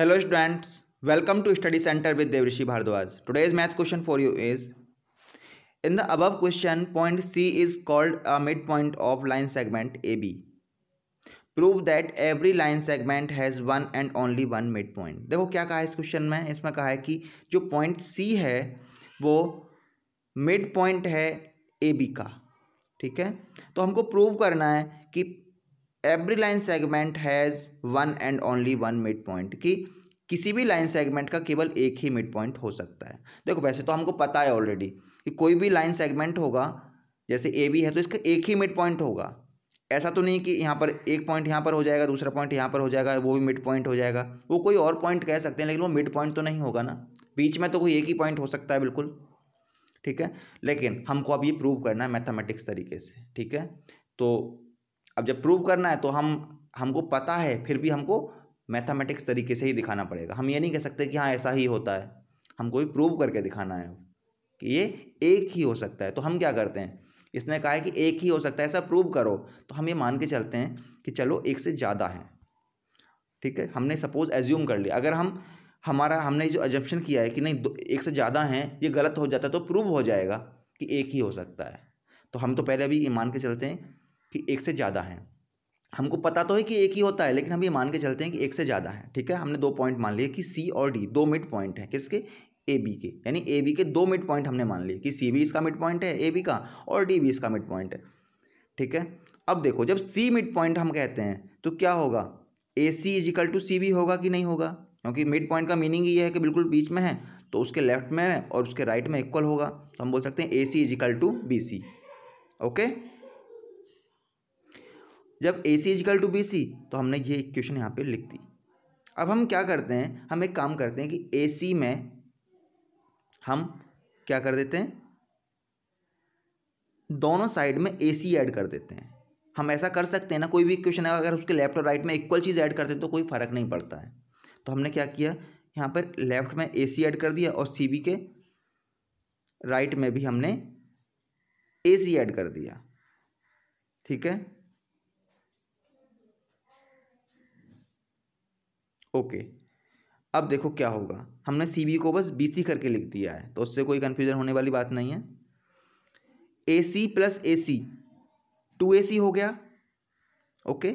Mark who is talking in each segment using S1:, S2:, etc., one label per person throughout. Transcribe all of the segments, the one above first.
S1: hello students welcome to study centre with Devrishi Bhardwaj today is math question for you is in the अब question point C is called a mid point of line segment A B prove that every line segment has one and only one mid point देखो क्या कहा है इस question में इसमें कहा है कि जो पॉइंट सी है वो मिड पॉइंट है ए बी का ठीक है तो हमको प्रूव करना है कि every line segment has one and only one mid point कि किसी भी लाइन सेगमेंट का केवल एक ही मिड पॉइंट हो सकता है देखो वैसे तो हमको पता है ऑलरेडी कि कोई भी लाइन सेगमेंट होगा जैसे ए बी है तो इसका एक ही मिड पॉइंट होगा ऐसा तो नहीं कि यहाँ पर एक पॉइंट यहाँ पर हो जाएगा दूसरा पॉइंट यहाँ पर हो जाएगा वो भी मिड पॉइंट हो जाएगा वो कोई और पॉइंट कह सकते हैं लेकिन वो मिड पॉइंट तो नहीं होगा ना बीच में तो कोई एक ही पॉइंट हो सकता है बिल्कुल ठीक है लेकिन हमको अब ये प्रूव करना है मैथमेटिक्स तरीके से ठीक है तो अब जब प्रूव करना है तो हम हमको पता है फिर भी हमको मैथमेटिक्स तरीके से ही दिखाना पड़ेगा हम ये नहीं कह सकते कि हाँ ऐसा ही होता है हमको भी प्रूव करके दिखाना है कि ये एक ही हो सकता है तो हम क्या करते हैं इसने कहा है कि एक ही हो सकता है ऐसा प्रूव करो तो हम ये मान के चलते हैं कि चलो एक से ज़्यादा हैं ठीक है हमने सपोज एज्यूम कर लिया अगर हम हमारा हमने जो एजम्पन किया है कि नहीं दो एक से ज़्यादा हैं ये गलत हो जाता है तो प्रूव हो जाएगा कि एक ही हो सकता है तो हम तो पहले अभी ये मान के चलते हैं कि एक से ज़्यादा हैं हमको पता तो है कि एक ही होता है लेकिन हम ये मान के चलते हैं कि एक से ज़्यादा है ठीक है हमने दो पॉइंट मान लिए कि सी और डी दो मिड पॉइंट हैं किसके ए बी के यानी ए बी के दो मिड पॉइंट हमने मान लिए कि सी भी इसका मिड पॉइंट है ए बी का और डी भी इसका मिड पॉइंट है ठीक है अब देखो जब सी मिड पॉइंट हम कहते हैं तो क्या होगा A C is equal to C B होगा कि नहीं होगा क्योंकि मिड पॉइंट का मीनिंग ये है कि बिल्कुल बीच में है तो उसके लेफ्ट में और उसके राइट में इक्वल होगा तो हम बोल सकते हैं A C is equal to B C okay जब A C equal to B C तो हमने ये इक्वेशन यहाँ पे लिख दी अब हम क्या करते हैं हम एक काम करते हैं कि ए सी में हम क्या कर देते हैं दोनों साइड में ए सी ऐड कर देते हैं हम ऐसा कर सकते हैं ना कोई भी इक्वेशन है अगर उसके लेफ्ट और राइट में इक्वल चीज़ ऐड करते हैं तो कोई फ़र्क नहीं पड़ता है तो हमने क्या किया यहाँ पर लेफ्ट में ए सी ऐड कर दिया और सी बी के राइट में भी हमने ए सी ऐड कर दिया ठीक है ओके अब देखो क्या होगा हमने सी बी को बस बी सी करके लिख दिया है तो उससे कोई कन्फ्यूजन होने वाली बात नहीं है A C plus A C to A सी हो गया ओके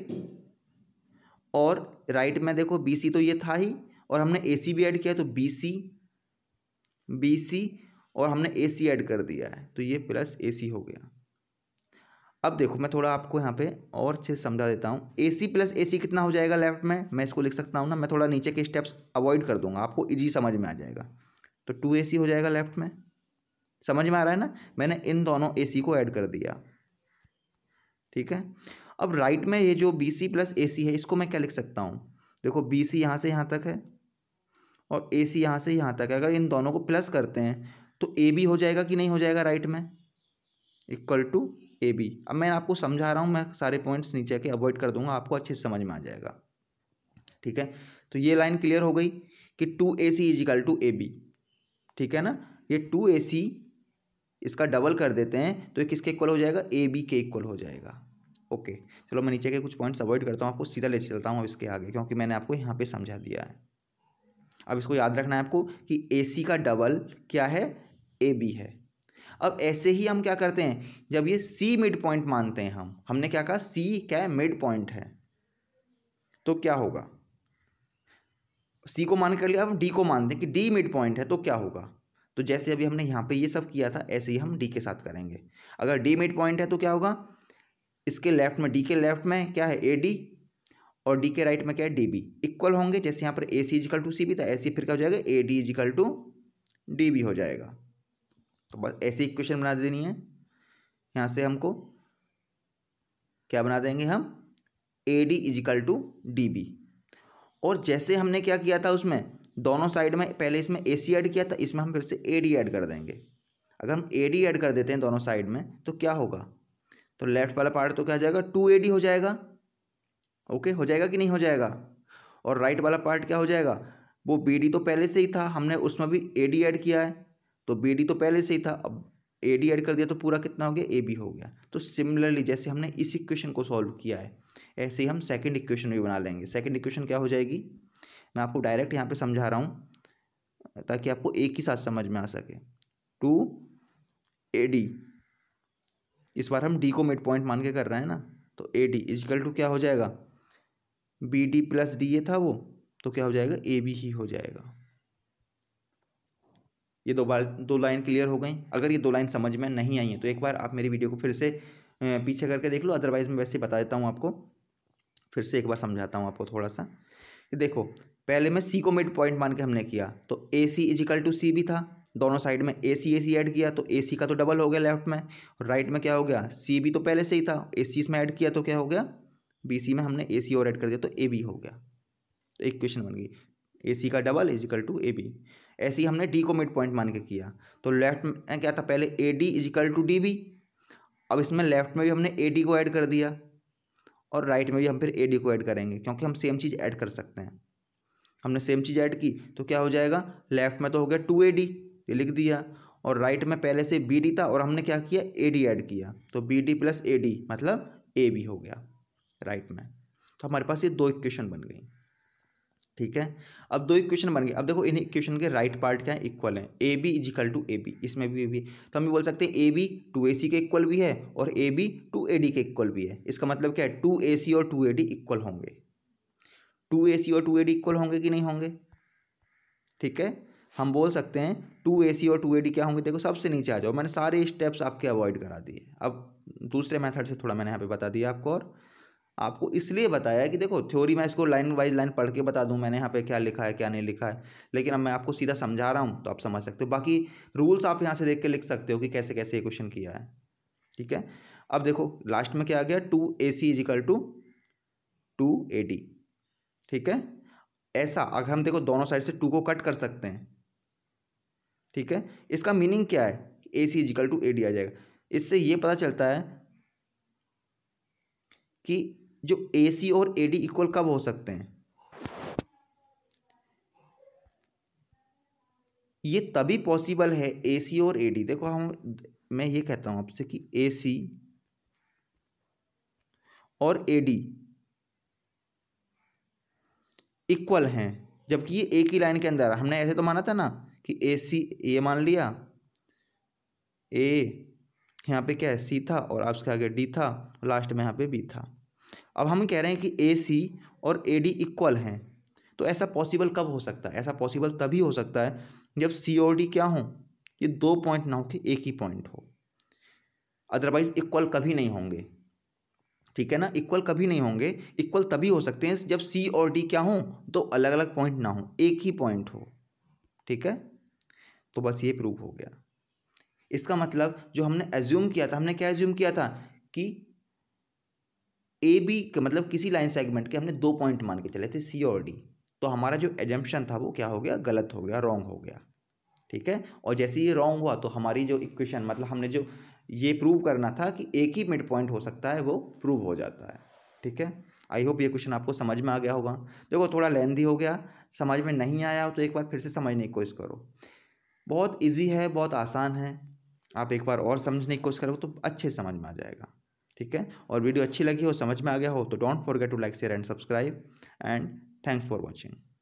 S1: और राइट में देखो बी सी तो ये था ही और हमने ए सी भी ऐड किया तो बी सी बी सी और हमने ए सी ऐड कर दिया है तो ये प्लस ए सी हो गया अब देखो मैं थोड़ा आपको यहाँ पे और अच्छे समझा देता हूँ ए सी प्लस ए सी कितना हो जाएगा लेफ्ट में मैं इसको लिख सकता हूँ ना मैं थोड़ा नीचे के स्टेप्स अवॉइड कर दूंगा आपको इजी समझ में आ जाएगा तो टू ए सी हो जाएगा लेफ्ट में समझ में आ रहा है ना मैंने इन दोनों ए सी को ऐड कर दिया ठीक है अब राइट में ये जो बी सी प्लस ए सी है इसको मैं क्या लिख सकता हूँ देखो बी सी यहाँ से यहाँ तक है और ए सी यहाँ से यहाँ तक है अगर इन दोनों को प्लस करते हैं तो ए बी हो जाएगा कि नहीं हो जाएगा राइट में इक्वल टू ए बी अब मैं आपको समझा रहा हूँ मैं सारे पॉइंट्स नीचे के अवॉइड कर दूंगा आपको अच्छे से समझ में आ जाएगा ठीक है तो ये लाइन क्लियर हो गई कि two A C is equal to A B ठीक है ना ये टू ए सी इसका डबल कर देते हैं तो ये किसके इक्वल हो जाएगा ए बी के इक्वल हो जाएगा ओके चलो मैं नीचे के कुछ पॉइंट्स अवॉइड करता हूँ आपको सीधा ले चलता हूँ अब इसके आगे क्योंकि मैंने आपको यहाँ पर समझा दिया है अब इसको याद रखना है आपको कि ए सी का डबल क्या है ए बी है अब ऐसे ही हम क्या करते हैं जब ये सी मिड पॉइंट मानते हैं हम हमने क्या कहा सी क्या मिड पॉइंट है तो क्या होगा सी को मान कर लिया अब डी को मानते हैं कि डी मिड पॉइंट है तो क्या होगा तो जैसे अभी हमने यहाँ पे ये सब किया था ऐसे ही हम डी के साथ करेंगे अगर डी मिड पॉइंट है तो क्या होगा इसके लेफ्ट में डी के लेफ्ट में क्या है ए डी और डी के राइट में क्या है डी बी इक्वल होंगे जैसे यहाँ पर A C is equal to C B था ऐसे फिर क्या हो जाएगा A D is equal to D B हो जाएगा तो बस ऐसी इक्वेशन बना देनी है यहाँ से हमको क्या बना देंगे हम A D is equal to D B और जैसे हमने क्या किया था उसमें दोनों साइड में पहले इसमें ए सी ऐड किया था इसमें हम फिर से ए डी ऐड कर देंगे अगर हम ए डी ऐड कर देते हैं दोनों साइड में तो क्या होगा तो लेफ्ट वाला पार्ट तो क्या हो जाएगा टू ए डी हो जाएगा ओके हो जाएगा कि नहीं हो जाएगा और राइट वाला पार्ट क्या हो जाएगा वो बी डी तो पहले से ही था हमने उसमें भी ए डी ऐड किया है तो बी डी तो पहले से ही था अब ए डी एड कर दिया तो पूरा कितना हो गया ए बी हो गया तो सिमिलरली जैसे हमने इस इक्वेशन को सॉल्व किया है ऐसे ही हम सेकेंड इक्वेशन भी बना लेंगे सेकेंड इक्वेशन क्या हो जाएगी मैं आपको डायरेक्ट यहाँ पर समझा रहा हूँ ताकि आपको एक ही साथ समझ में आ सके टू ए डी इस बार हम डी को मिड पॉइंट मान के कर रहे हैं ना तो ए डी इजिकल टू क्या हो जाएगा B D plus D A था वो तो क्या हो जाएगा ए बी ही हो जाएगा ये दो बार दो लाइन क्लियर हो गई अगर ये दो लाइन समझ में नहीं आई है तो एक बार आप मेरी वीडियो को फिर से पीछे करके देख लो अदरवाइज़ मैं वैसे बता देता हूँ आपको फिर से एक बार समझाता हूँ आपको थोड़ा सा कि देखो पहले में सी को मिड पॉइंट मान के हमने किया तो ए सी इजिकल टू सी भी था दोनों साइड में ए सी ए सी ऐड किया तो ए सी का तो डबल हो गया लेफ्ट में और राइट में क्या हो गया सी भी तो पहले से ही था ए सी इसमें ऐड किया तो क्या हो गया बी सी में हमने ए सी और ऐड कर दिया तो ए बी हो गया तो एक क्वेश्चन बन गई ए सी का double is equal to A B ऐसे ही हमने डी को मिड पॉइंट मान के किया तो लेफ्ट में क्या था पहले A D is equal to D B अब इसमें लेफ्ट में भी हमने ए डी को ऐड कर दिया और राइट में भी हम फिर ए डी को ऐड करेंगे क्योंकि हम सेम चीज़ ऐड कर सकते हैं हमने सेम चीज़ ऐड की तो क्या हो जाएगा लेफ्ट में तो हो गया टू ए डी ये लिख दिया और राइट में पहले से बी डी था और हमने क्या किया ए डी ऐड किया तो B D plus A D मतलब ए बी हो गया राइट में तो हमारे पास ये दो इक्वेशन बन गई ठीक है अब दो इक्वेशन बन गए अब देखो इन इक्वेशन के राइट पार्ट क्या है इक्वल है A B is equal to A B इसमें भी भी तो हम भी बोल सकते हैं ए बी टू ए सी के इक्वल भी है और A B to A D के इक्वल भी है इसका मतलब क्या है टू ए सी और टू ए डी इक्वल होंगे टू ए सी और टू ए डी इक्वल होंगे कि नहीं होंगे ठीक है हम बोल सकते हैं टू ए सी और टू ए डी क्या होंगे देखो सबसे नीचे आ जाओ मैंने सारे स्टेप्स आपके अवॉइड करा दिए अब दूसरे मेथड से थोड़ा मैंने यहाँ पे बता दिया आपको और आपको इसलिए बताया कि देखो थ्योरी मैं इसको लाइन वाइज लाइन पढ़ के बता दूं मैंने यहाँ पे क्या लिखा है क्या नहीं लिखा है लेकिन अब मैं आपको सीधा समझा रहा हूँ तो आप समझ सकते हो बाकी रूल्स आप यहाँ से देख के लिख सकते हो कि कैसे कैसे क्वेश्चन किया है ठीक है अब देखो लास्ट में क्या आ गया two A C is equal to two A D ठीक है ऐसा अगर हम देखो दोनों साइड से टू को कट कर सकते हैं ठीक है इसका मीनिंग क्या है A C is equal to A D आ जाएगा इससे ये पता चलता है कि जो ए सी और ए डी इक्वल कब हो सकते हैं ये तभी पॉसिबल है ए सी और ए डी देखो हम मैं ये कहता हूं आपसे कि ए सी और ए डी इक्वल हैं जबकि ये एक ही लाइन के अंदर हमने ऐसे तो माना था ना कि ए सी ये मान लिया ए यहाँ पे क्या है सी था और आप उसके आगे डी था लास्ट में यहाँ पे बी था अब हम कह रहे हैं कि ए सी और ए डी इक्वल हैं तो ऐसा पॉसिबल कब हो सकता है ऐसा पॉसिबल तभी हो सकता है जब सी और डी क्या हो ये दो पॉइंट ना हो कि एक ही पॉइंट हो अदरवाइज इक्वल कभी नहीं होंगे ठीक है ना इक्वल कभी नहीं होंगे इक्वल तभी हो सकते हैं जब सी और डी क्या हो तो अलग अलग पॉइंट ना हो एक ही पॉइंट हो ठीक है तो बस ये प्रूव हो गया इसका मतलब जो हमने एज्यूम किया था हमने क्या एज्यूम किया था कि ए बी मतलब किसी लाइन सेगमेंट के हमने दो पॉइंट मान के चले थे सी और डी तो हमारा जो एजम्पन था वो क्या हो गया गलत हो गया रॉन्ग हो गया ठीक है और जैसे ये रॉन्ग हुआ तो हमारी जो इक्वेशन मतलब हमने जो ये प्रूव करना था कि एक ही मिड पॉइंट हो सकता है वो प्रूव हो जाता है ठीक है आई होप ये क्वेश्चन आपको समझ में आ गया होगा देखो थोड़ा लेंदी हो गया समझ में नहीं आया तो एक बार फिर से समझने की कोशिश करो बहुत ईजी है बहुत आसान है आप एक बार और समझने की कोशिश करोगे तो अच्छे समझ में आ जाएगा ठीक है और वीडियो अच्छी लगी हो समझ में आ गया हो तो don't forget to like share and subscribe and thanks for watching